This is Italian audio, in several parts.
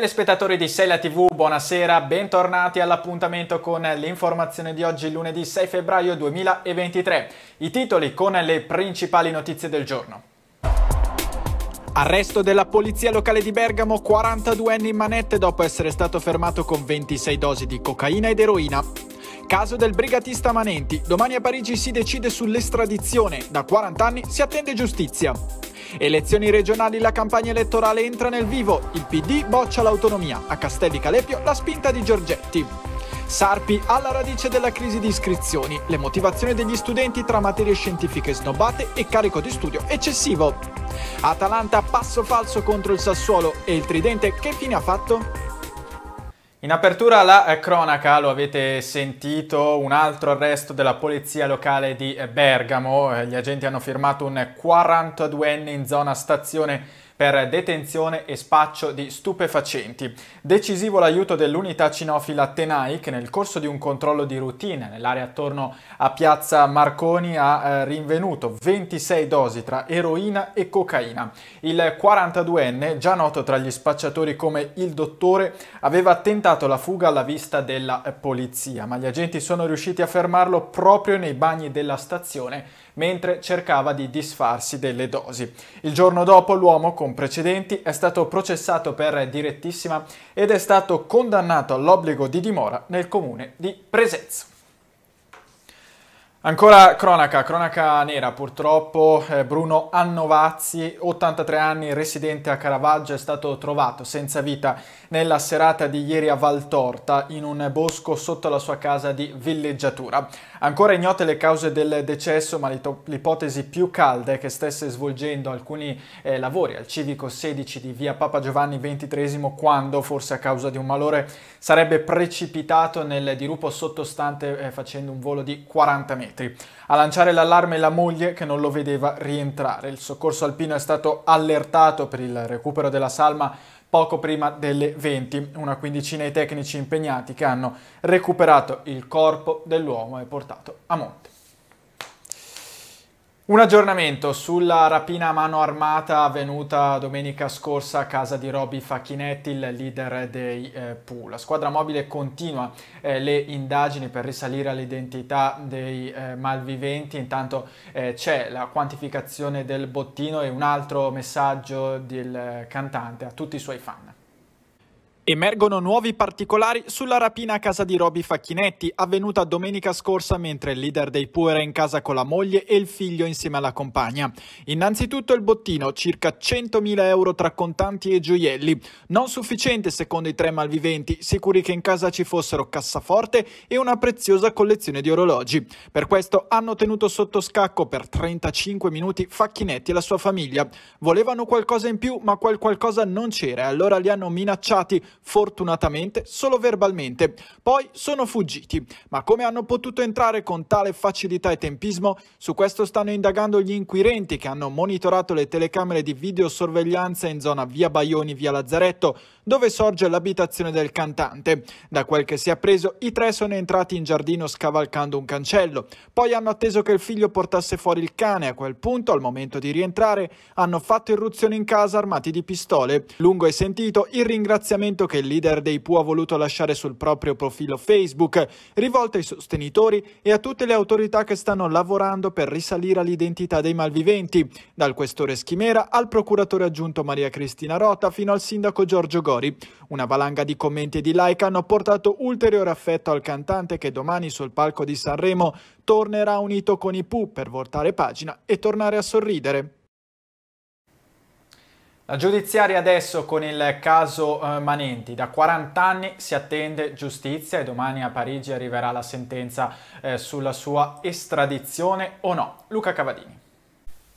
Telespettatori di Sella TV, buonasera, bentornati all'appuntamento con l'informazione di oggi lunedì 6 febbraio 2023. I titoli con le principali notizie del giorno. Arresto della polizia locale di Bergamo, 42 anni in manette dopo essere stato fermato con 26 dosi di cocaina ed eroina. Caso del brigatista Manenti, domani a Parigi si decide sull'estradizione, da 40 anni si attende giustizia. Elezioni regionali, la campagna elettorale entra nel vivo, il PD boccia l'autonomia, a Castelli Calepio la spinta di Giorgetti. Sarpi alla radice della crisi di iscrizioni, le motivazioni degli studenti tra materie scientifiche snobbate e carico di studio eccessivo. Atalanta passo falso contro il Sassuolo e il tridente che fine ha fatto? In apertura la eh, cronaca, lo avete sentito, un altro arresto della polizia locale di eh, Bergamo. Eh, gli agenti hanno firmato un 42enne in zona stazione per detenzione e spaccio di stupefacenti. Decisivo l'aiuto dell'unità cinofila Tenai che nel corso di un controllo di routine nell'area attorno a Piazza Marconi ha eh, rinvenuto 26 dosi tra eroina e cocaina. Il 42enne, già noto tra gli spacciatori come il dottore, aveva tentato la fuga alla vista della polizia, ma gli agenti sono riusciti a fermarlo proprio nei bagni della stazione mentre cercava di disfarsi delle dosi. Il giorno dopo l'uomo con precedenti è stato processato per direttissima ed è stato condannato all'obbligo di dimora nel comune di Presezzo. Ancora cronaca, cronaca nera purtroppo, eh, Bruno Annovazzi, 83 anni, residente a Caravaggio, è stato trovato senza vita nella serata di ieri a Valtorta in un bosco sotto la sua casa di villeggiatura. Ancora ignote le cause del decesso, ma l'ipotesi più calda è che stesse svolgendo alcuni eh, lavori al civico 16 di via Papa Giovanni XXIII quando, forse a causa di un malore, sarebbe precipitato nel dirupo sottostante eh, facendo un volo di 40 metri. A lanciare l'allarme la moglie che non lo vedeva rientrare. Il soccorso alpino è stato allertato per il recupero della salma poco prima delle 20, una quindicina di tecnici impegnati che hanno recuperato il corpo dell'uomo e portato a monte. Un aggiornamento sulla rapina a mano armata avvenuta domenica scorsa a casa di Robby Facchinetti, il leader dei eh, Pooh. La squadra mobile continua eh, le indagini per risalire all'identità dei eh, malviventi, intanto eh, c'è la quantificazione del bottino e un altro messaggio del eh, cantante a tutti i suoi fan. Emergono nuovi particolari sulla rapina a casa di Roby Facchinetti, avvenuta domenica scorsa mentre il leader dei Pooh era in casa con la moglie e il figlio insieme alla compagna. Innanzitutto il bottino, circa 100.000 euro tra contanti e gioielli. Non sufficiente secondo i tre malviventi, sicuri che in casa ci fossero cassaforte e una preziosa collezione di orologi. Per questo hanno tenuto sotto scacco per 35 minuti Facchinetti e la sua famiglia. Volevano qualcosa in più, ma quel qualcosa non c'era e allora li hanno minacciati fortunatamente solo verbalmente. Poi sono fuggiti, ma come hanno potuto entrare con tale facilità e tempismo? Su questo stanno indagando gli inquirenti che hanno monitorato le telecamere di videosorveglianza in zona via Baioni, via Lazzaretto, dove sorge l'abitazione del cantante. Da quel che si è appreso, i tre sono entrati in giardino scavalcando un cancello, poi hanno atteso che il figlio portasse fuori il cane. A quel punto, al momento di rientrare, hanno fatto irruzione in casa armati di pistole. Lungo e sentito il ringraziamento che il leader dei PU ha voluto lasciare sul proprio profilo Facebook, rivolto ai sostenitori e a tutte le autorità che stanno lavorando per risalire all'identità dei malviventi, dal questore Schimera al procuratore aggiunto Maria Cristina Rota fino al sindaco Giorgio Gori fuori. Una valanga di commenti e di like hanno portato ulteriore affetto al cantante che domani sul palco di Sanremo tornerà unito con i Pooh per voltare pagina e tornare a sorridere. La giudiziaria adesso con il caso eh, Manenti. Da 40 anni si attende giustizia e domani a Parigi arriverà la sentenza eh, sulla sua estradizione o no. Luca Cavadini.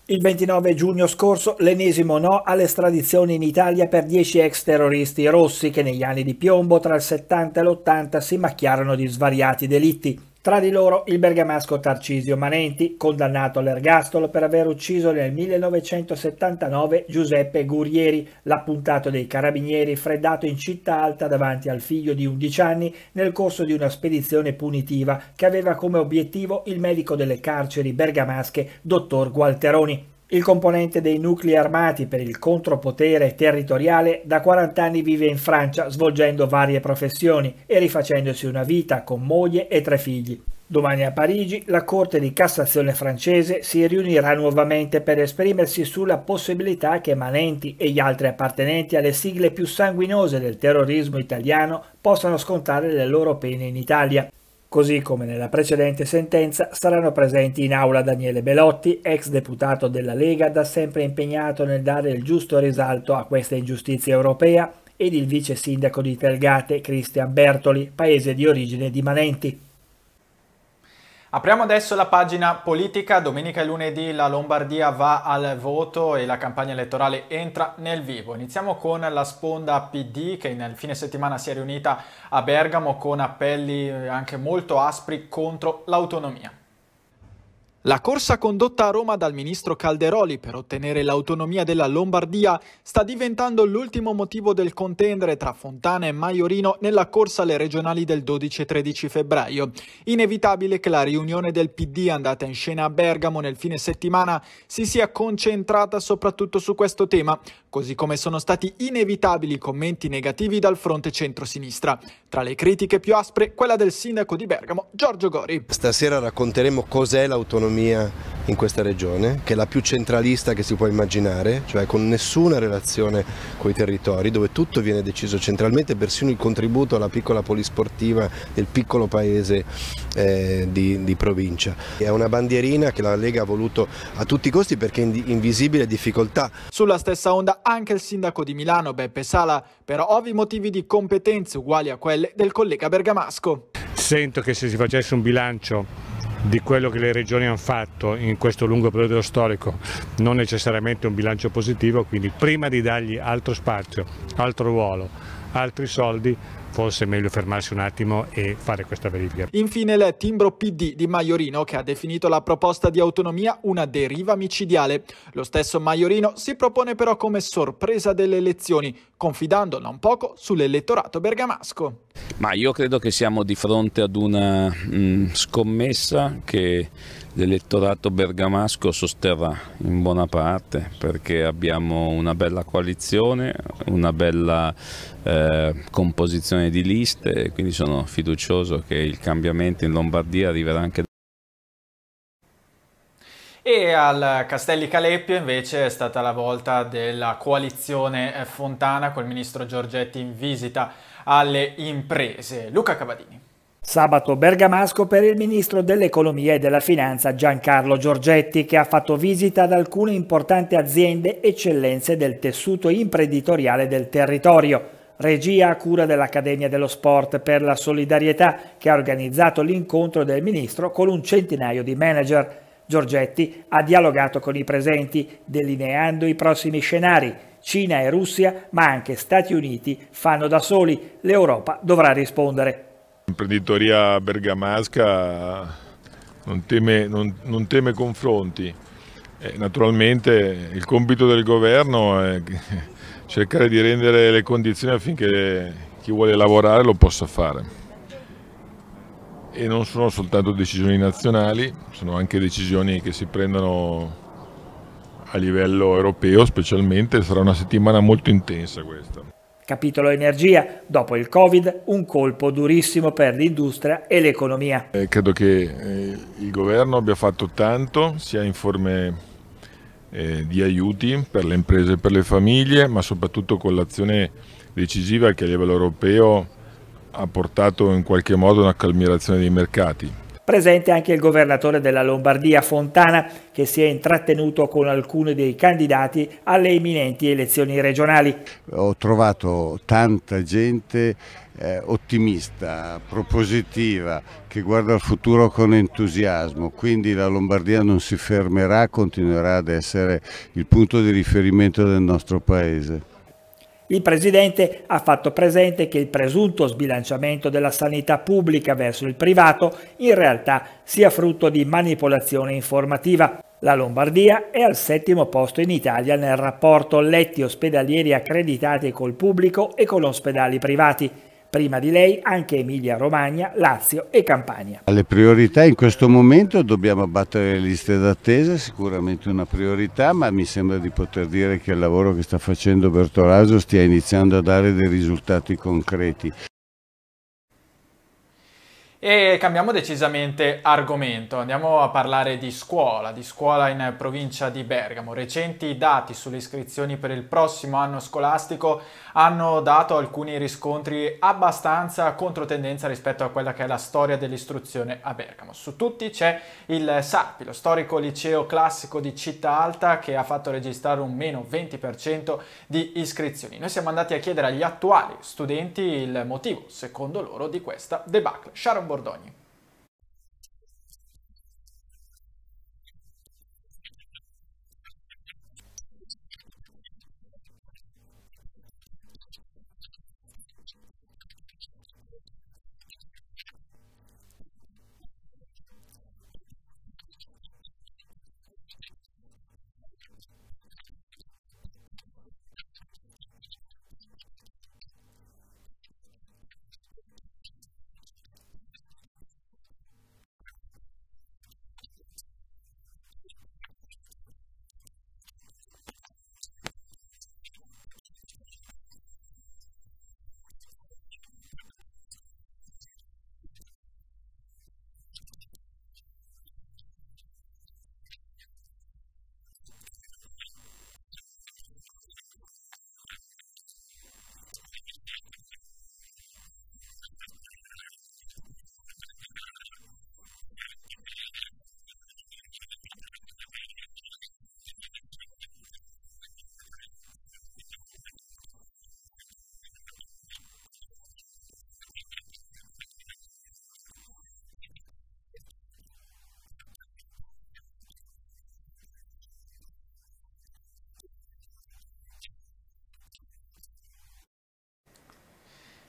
Il 29 giugno scorso l'ennesimo no all'estradizione in Italia per 10 ex terroristi rossi che negli anni di piombo tra il 70 e l'80 si macchiarono di svariati delitti. Tra di loro il bergamasco Tarcisio Manenti, condannato all'ergastolo per aver ucciso nel 1979 Giuseppe Gurieri, l'appuntato dei carabinieri freddato in città alta davanti al figlio di 11 anni nel corso di una spedizione punitiva che aveva come obiettivo il medico delle carceri bergamasche, dottor Gualteroni. Il componente dei nuclei armati per il contropotere territoriale da 40 anni vive in Francia svolgendo varie professioni e rifacendosi una vita con moglie e tre figli. Domani a Parigi la Corte di Cassazione francese si riunirà nuovamente per esprimersi sulla possibilità che Manenti e gli altri appartenenti alle sigle più sanguinose del terrorismo italiano possano scontare le loro pene in Italia. Così come nella precedente sentenza saranno presenti in aula Daniele Belotti, ex deputato della Lega da sempre impegnato nel dare il giusto risalto a questa ingiustizia europea ed il vice sindaco di Telgate Cristian Bertoli, paese di origine di Manenti. Apriamo adesso la pagina politica, domenica e lunedì la Lombardia va al voto e la campagna elettorale entra nel vivo. Iniziamo con la sponda PD che nel fine settimana si è riunita a Bergamo con appelli eh, anche molto aspri contro l'autonomia. La corsa condotta a Roma dal ministro Calderoli per ottenere l'autonomia della Lombardia sta diventando l'ultimo motivo del contendere tra Fontana e Maiorino nella corsa alle regionali del 12 e 13 febbraio. Inevitabile che la riunione del PD andata in scena a Bergamo nel fine settimana si sia concentrata soprattutto su questo tema, così come sono stati inevitabili commenti negativi dal fronte centrosinistra. Tra le critiche più aspre, quella del sindaco di Bergamo, Giorgio Gori. Stasera racconteremo cos'è l'autonomia autonomia in questa regione, che è la più centralista che si può immaginare, cioè con nessuna relazione con i territori, dove tutto viene deciso centralmente, persino il contributo alla piccola polisportiva del piccolo paese eh, di, di, provincia. È una bandierina che la Lega ha voluto a tutti i costi perché è in invisibile difficoltà. Sulla stessa onda anche il sindaco di Milano, Beppe Sala, per ovvi motivi di competenze uguali a quelle del collega Bergamasco. Sento che se si facesse un bilancio di quello che le regioni hanno fatto in questo lungo periodo storico, non necessariamente un bilancio positivo, quindi prima di dargli altro spazio, altro ruolo, altri soldi, forse è meglio fermarsi un attimo e fare questa verifica. Infine il timbro PD di Maiorino che ha definito la proposta di autonomia una deriva micidiale. Lo stesso Maiorino si propone però come sorpresa delle elezioni, confidando non poco sull'elettorato bergamasco. Ma io credo che siamo di fronte ad una mh, mm, scommessa che l'elettorato bergamasco sosterrà in buona parte perché abbiamo una bella coalizione, una bella eh, composizione di liste, quindi sono fiducioso che il cambiamento in Lombardia arriverà anche da e al Castelli Caleppio invece è stata la volta della coalizione Fontana col ministro Giorgetti in visita alle imprese. Luca Cavadini. Sabato bergamasco per il ministro dell'economia e della finanza Giancarlo Giorgetti che ha fatto visita ad alcune importanti aziende eccellenze del tessuto imprenditoriale del territorio. Regia a cura dell'Accademia dello Sport per la solidarietà che ha organizzato l'incontro del ministro con un centinaio di manager. Giorgetti ha dialogato con i presenti delineando i prossimi scenari Cina e Russia, ma anche Stati Uniti, fanno da soli. L'Europa dovrà rispondere. L'imprenditoria bergamasca non teme, non, non teme confronti. Eh, naturalmente il compito del governo è cercare di rendere le condizioni affinché chi vuole lavorare lo possa fare. E non sono soltanto decisioni nazionali, sono anche decisioni che si prendono a livello europeo specialmente, sarà una settimana molto intensa questa. Capitolo energia, dopo il Covid un colpo durissimo per l'industria e l'economia. Eh, credo che eh, il governo abbia fatto tanto, sia in forme eh, di aiuti per le imprese e per le famiglie, ma soprattutto con l'azione decisiva che a livello europeo ha portato in qualche modo a una calmierazione dei mercati presente anche il governatore della Lombardia Fontana che si è intrattenuto con alcuni dei candidati alle imminenti elezioni regionali. Ho trovato tanta gente eh, ottimista, propositiva, che guarda al futuro con entusiasmo, quindi la Lombardia non si fermerà, continuerà ad essere il punto di riferimento del nostro Paese. Il Presidente ha fatto presente che il presunto sbilanciamento della sanità pubblica verso il privato in realtà sia frutto di manipolazione informativa. La Lombardia è al settimo posto in Italia nel rapporto letti ospedalieri accreditati col pubblico e con ospedali privati prima di lei anche Emilia Romagna, Lazio e Campania. Le priorità in questo momento dobbiamo abbattere le liste d'attesa, sicuramente una priorità, ma mi sembra di poter dire che il lavoro che sta facendo Bertolaso stia iniziando a dare dei risultati concreti. E cambiamo decisamente argomento, andiamo a parlare di scuola, di scuola in provincia di Bergamo. Recenti dati sulle iscrizioni per il prossimo anno scolastico hanno dato alcuni riscontri abbastanza controtendenza rispetto a quella che è la storia dell'istruzione a Bergamo. Su tutti c'è il Sarpi, lo storico liceo classico di Città Alta che ha fatto registrare un meno 20% di iscrizioni. Noi siamo andati a chiedere agli attuali studenti il motivo, secondo loro, di questa debacle. Sharon Bordogni.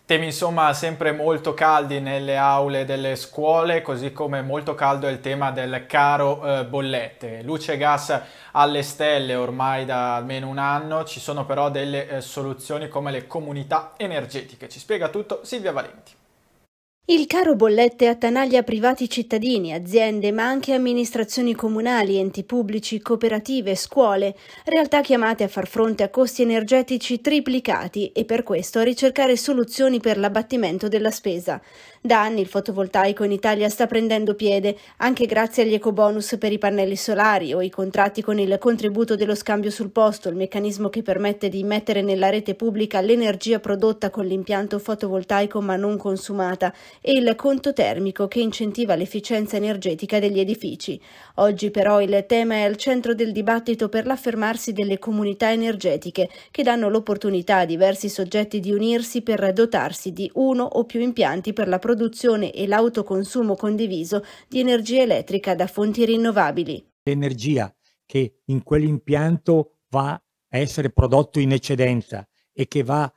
Temi insomma sempre molto caldi nelle aule delle scuole, così come molto caldo è il tema del caro eh, bollette. Luce e gas alle stelle ormai da almeno un anno, ci sono però delle eh, soluzioni come le comunità energetiche. Ci spiega tutto Silvia Valenti. Il caro bollette attanaglia privati cittadini, aziende, ma anche amministrazioni comunali, enti pubblici, cooperative, scuole, realtà chiamate a far fronte a costi energetici triplicati e per questo a ricercare soluzioni per l'abbattimento della spesa. Da anni il fotovoltaico in Italia sta prendendo piede, anche grazie agli ecobonus per i pannelli solari o i contratti con il contributo dello scambio sul posto, il meccanismo che permette di mettere nella rete pubblica l'energia prodotta con l'impianto fotovoltaico ma non consumata, e il conto termico che incentiva l'efficienza energetica degli edifici. Oggi però il tema è al centro del dibattito per l'affermarsi delle comunità energetiche, che danno l'opportunità a diversi soggetti di unirsi per dotarsi di uno o più impianti per la produzione produzione e l'autoconsumo condiviso di energia elettrica da fonti rinnovabili. L'energia che in quell'impianto va a essere prodotto in eccedenza e che va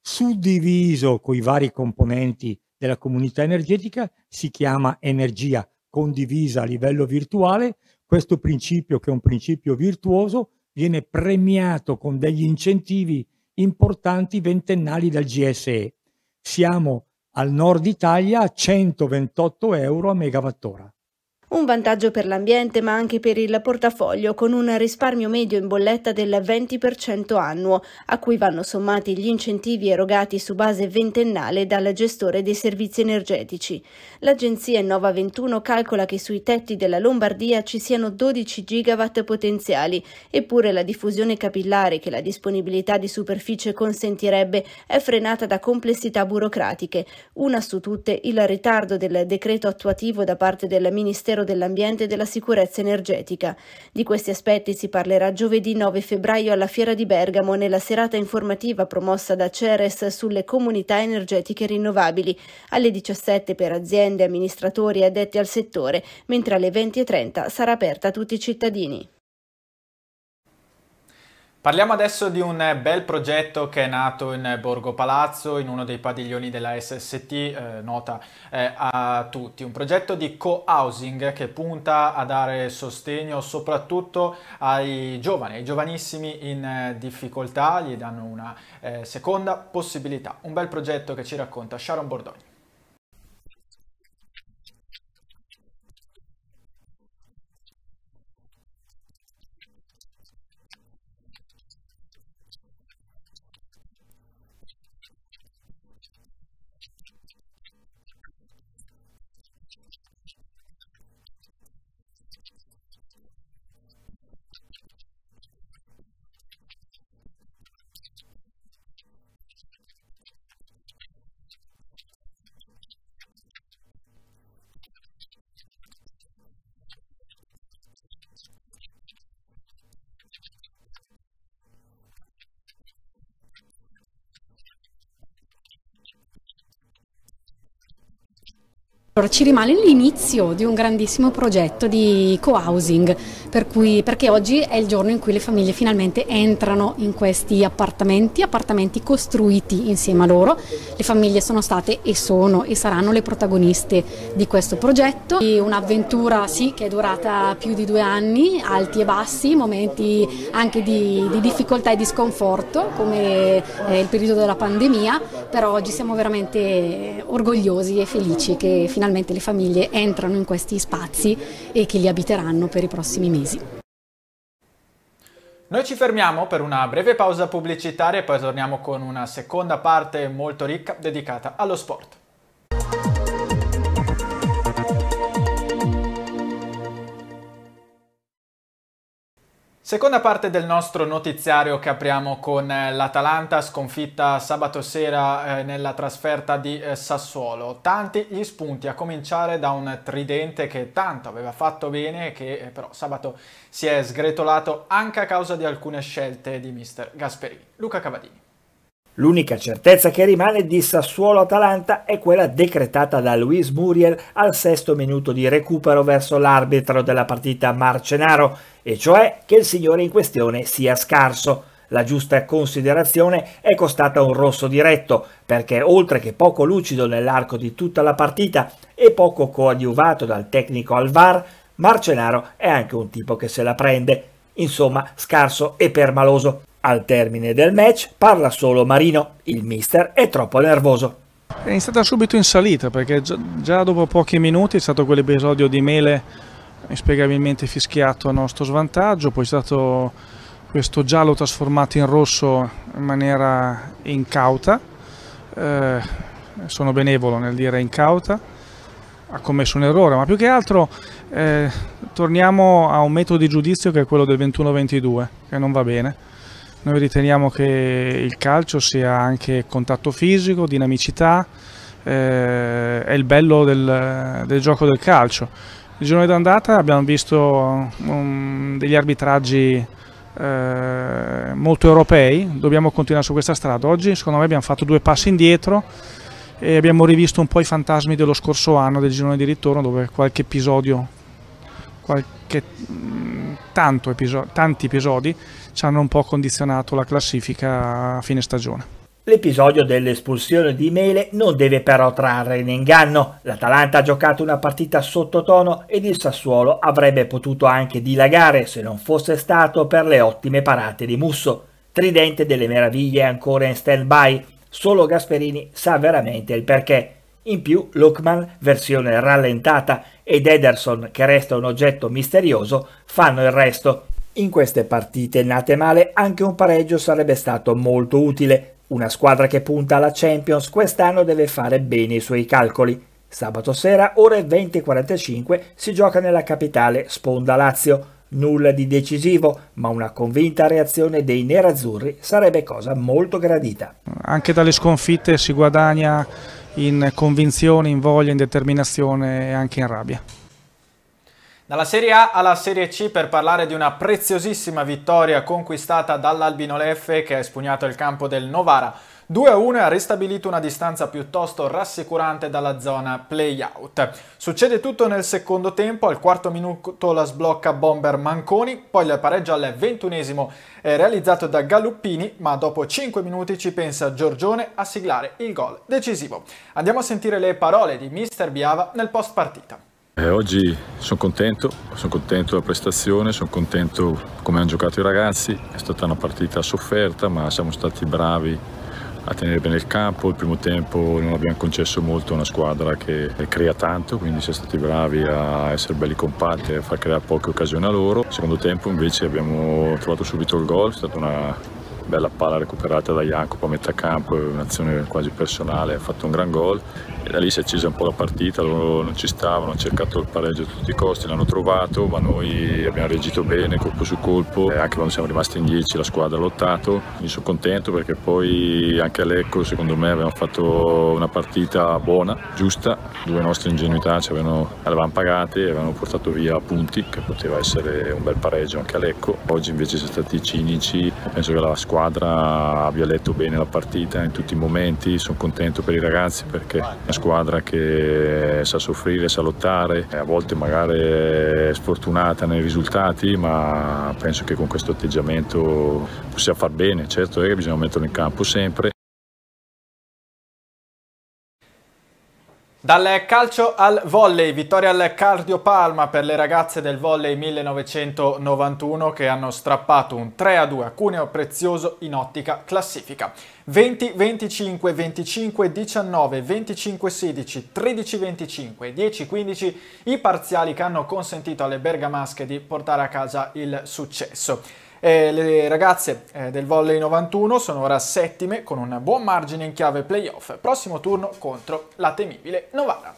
suddiviso con i vari componenti della comunità energetica si chiama energia condivisa a livello virtuale. Questo principio, che è un principio virtuoso, viene premiato con degli incentivi importanti ventennali dal GSE. Siamo al nord Italia 128 euro a megawattora. Un vantaggio per l'ambiente ma anche per il portafoglio con un risparmio medio in bolletta del 20% annuo, a cui vanno sommati gli incentivi erogati su base ventennale dal gestore dei servizi energetici. L'agenzia Innova 21 calcola che sui tetti della Lombardia ci siano 12 gigawatt potenziali, eppure la diffusione capillare che la disponibilità di superficie consentirebbe è frenata da complessità burocratiche, una su tutte il ritardo del decreto attuativo da parte del Ministero dell'Ambiente e della Sicurezza Energetica. Di questi aspetti si parlerà giovedì 9 febbraio alla Fiera di Bergamo nella serata informativa promossa da Ceres sulle comunità energetiche rinnovabili, alle 17 per aziende, amministratori e addetti al settore, mentre alle 20.30 sarà aperta a tutti i cittadini. Parliamo adesso di un bel progetto che è nato in Borgo Palazzo, in uno dei padiglioni della SST, eh, nota eh, a tutti. Un progetto di co-housing che punta a dare sostegno soprattutto ai giovani, ai giovanissimi in eh, difficoltà, gli danno una eh, seconda possibilità. Un bel progetto che ci racconta Sharon Bordogni. Allora, ci rimane l'inizio di un grandissimo progetto di co-housing, per perché oggi è il giorno in cui le famiglie finalmente entrano in questi appartamenti, appartamenti costruiti insieme a loro. Le famiglie sono state e sono e saranno le protagoniste di questo progetto. un'avventura sì, che è durata più di due anni, alti e bassi, momenti anche di, di difficoltà e di sconforto, come eh, il periodo della pandemia, però oggi siamo veramente orgogliosi e felici che finalmente finalmente le famiglie entrano in questi spazi e che li abiteranno per i prossimi mesi. Noi ci fermiamo per una breve pausa pubblicitaria e poi torniamo con una seconda parte molto ricca dedicata allo sport. Seconda parte del nostro notiziario che apriamo con eh, l'Atalanta sconfitta sabato sera eh, nella trasferta di eh, Sassuolo. Tanti gli spunti, a cominciare da un tridente che tanto aveva fatto bene che però sabato si è sgretolato anche a causa di alcune scelte di mister Gasperini. Luca Cavadini. L'unica certezza che rimane di Sassuolo-Atalanta è quella decretata da Luis Muriel al sesto minuto di recupero verso l'arbitro della partita Marcenaro, e cioè che il signore in questione sia scarso. La giusta considerazione è costata un rosso diretto, perché oltre che poco lucido nell'arco di tutta la partita e poco coadiuvato dal tecnico Alvar, Marcenaro è anche un tipo che se la prende, insomma scarso e permaloso. Al termine del match parla solo Marino, il mister è troppo nervoso. È iniziata subito in salita perché già dopo pochi minuti è stato quell'episodio di Mele inspiegabilmente fischiato a nostro svantaggio, poi è stato questo giallo trasformato in rosso in maniera incauta, eh, sono benevolo nel dire incauta, ha commesso un errore, ma più che altro eh, torniamo a un metodo di giudizio che è quello del 21-22, che non va bene noi riteniamo che il calcio sia anche contatto fisico, dinamicità, eh, è il bello del, del, gioco del calcio. Il giorno d'andata abbiamo visto um, degli arbitraggi eh, molto europei, dobbiamo continuare su questa strada. Oggi secondo me abbiamo fatto due passi indietro e abbiamo rivisto un po' i fantasmi dello scorso anno del girone di ritorno dove qualche episodio, qualche, mm, tanto episodio tanti episodi ci hanno un po' condizionato la classifica a fine stagione. L'episodio dell'espulsione di Mele non deve però trarre in inganno. L'Atalanta ha giocato una partita sottotono ed il Sassuolo avrebbe potuto anche dilagare se non fosse stato per le ottime parate di Musso. Tridente delle meraviglie ancora in stand-by, solo Gasperini sa veramente il perché. In più Lookman, versione rallentata, ed Ederson, che resta un oggetto misterioso, fanno il resto. In queste partite nate male anche un pareggio sarebbe stato molto utile. Una squadra che punta alla Champions quest'anno deve fare bene i suoi calcoli. Sabato sera, ore 20.45, si gioca nella capitale Sponda Lazio. Nulla di decisivo, ma una convinta reazione dei nerazzurri sarebbe cosa molto gradita. Anche dalle sconfitte si guadagna in convinzione, in voglia, in determinazione e anche in rabbia. Dalla Serie A alla Serie C per parlare di una preziosissima vittoria conquistata dall'Albino Leffe che ha espugnato il campo del Novara. 2-1 e ha ristabilito una distanza piuttosto rassicurante dalla zona play-out. Succede tutto nel secondo tempo, al quarto minuto la sblocca Bomber Manconi, poi il pareggio al ventunesimo è realizzato da Galluppini, ma dopo 5 minuti ci pensa Giorgione a siglare il gol decisivo. Andiamo a sentire le parole di Mister Biava nel post partita. Eh, oggi sono contento, sono contento della prestazione, sono contento come hanno giocato i ragazzi, è stata una partita sofferta ma siamo stati bravi a tenere bene il campo, il primo tempo non abbiamo concesso molto a una squadra che crea tanto, quindi siamo stati bravi a essere belli compatti, e a far creare poche occasioni a loro. Il secondo tempo invece abbiamo trovato subito il gol, è stata una bella palla recuperata da Jacopo a metà campo, un'azione quasi personale, ha fatto un gran gol e da lì si è accesa un po' la partita, loro non ci stavano, hanno cercato il pareggio a tutti i costi, l'hanno trovato, ma noi abbiamo reagito bene, colpo su colpo, e anche quando siamo rimasti in 10 la squadra ha lottato, mi sono contento perché poi anche a Lecco secondo me abbiamo fatto una partita buona, giusta, due nostre ingenuità ci avevano, avevano pagate e avevano portato via punti, che poteva essere un bel pareggio anche a Lecco, oggi invece siamo stati cinici, penso che la squadra abbia letto bene la partita in tutti i momenti, sono contento per i ragazzi perché squadra che sa soffrire, sa lottare, a volte magari è sfortunata nei risultati, ma penso che con questo atteggiamento possiamo far bene, certo è che bisogna metterlo in campo sempre, Dal calcio al volley, vittoria al Cardio Palma per le ragazze del volley 1991 che hanno strappato un 3-2 a Cuneo Prezioso in ottica classifica. 20, 25, 25, 19, 25, 16, 13, 25, 10, 15 i parziali che hanno consentito alle bergamasche di portare a casa il successo. Eh, le ragazze eh, del volley 91 sono ora settime con un buon margine in chiave playoff. Prossimo turno contro la temibile Novara.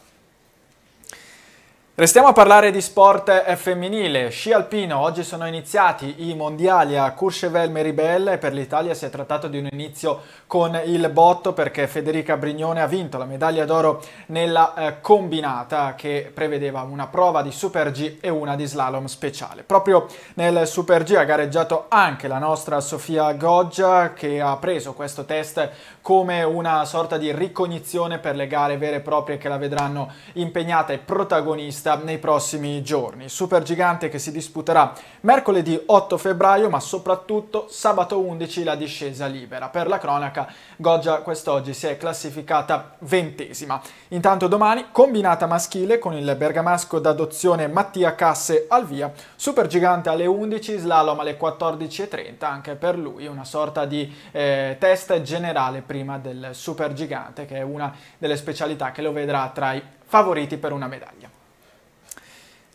Restiamo a parlare di sport femminile, sci alpino, oggi sono iniziati i mondiali a Courchevel-Meribel per l'Italia si è trattato di un inizio con il botto perché Federica Brignone ha vinto la medaglia d'oro nella eh, combinata che prevedeva una prova di Super G e una di slalom speciale. Proprio nel Super G ha gareggiato anche la nostra Sofia Goggia che ha preso questo test come una sorta di ricognizione per le gare vere e proprie che la vedranno impegnata e protagonista vista nei prossimi giorni. Super gigante che si disputerà mercoledì 8 febbraio, ma soprattutto sabato 11 la discesa libera. Per la cronaca, Goggia quest'oggi si è classificata ventesima. Intanto domani, combinata maschile con il bergamasco d'adozione Mattia Casse al via, super gigante alle 11, slalom alle 14.30, anche per lui una sorta di eh, test generale prima del super gigante, che è una delle specialità che lo vedrà tra i favoriti per una medaglia.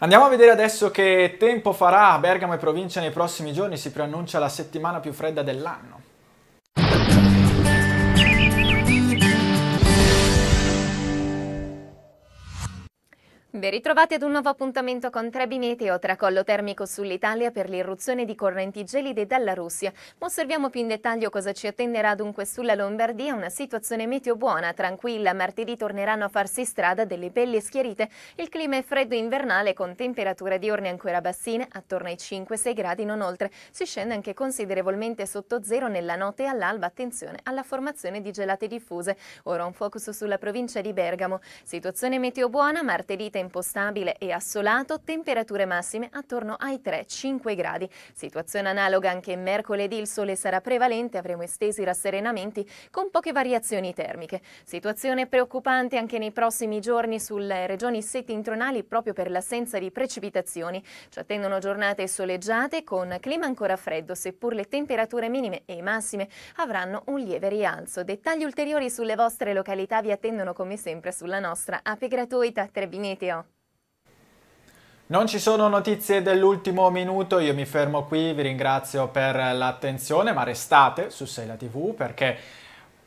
Andiamo a vedere adesso che tempo farà a Bergamo e provincia nei prossimi giorni, si preannuncia la settimana più fredda dell'anno. Ben ritrovate ad un nuovo appuntamento con Trebi Meteo, tracollo termico sull'Italia per l'irruzione di correnti gelide dalla Russia. Ma osserviamo più in dettaglio cosa ci attenderà dunque sulla Lombardia, una situazione meteo buona, tranquilla, martedì torneranno a farsi strada delle belle schiarite. Il clima è freddo invernale con temperature diurne ancora bassine, attorno ai 5-6 gradi non oltre. Si scende anche considerevolmente sotto zero nella notte e all'alba, attenzione alla formazione di gelate diffuse. Ora un focus sulla provincia di Bergamo. Situazione meteo buona, martedì tempo stabile e assolato, temperature massime attorno ai 3-5 gradi. Situazione analoga anche mercoledì, il sole sarà prevalente, avremo estesi rasserenamenti con poche variazioni termiche. Situazione preoccupante anche nei prossimi giorni sulle regioni settentrionali proprio per l'assenza di precipitazioni. Ci attendono giornate soleggiate con clima ancora freddo, seppur le temperature minime e massime avranno un lieve rialzo. Dettagli ulteriori sulle vostre località vi attendono come sempre sulla nostra app gratuita Trebinete non ci sono notizie dell'ultimo minuto, io mi fermo qui, vi ringrazio per l'attenzione, ma restate su Sella TV perché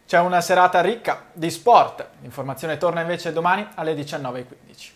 c'è una serata ricca di sport. L'informazione torna invece domani alle 19.15.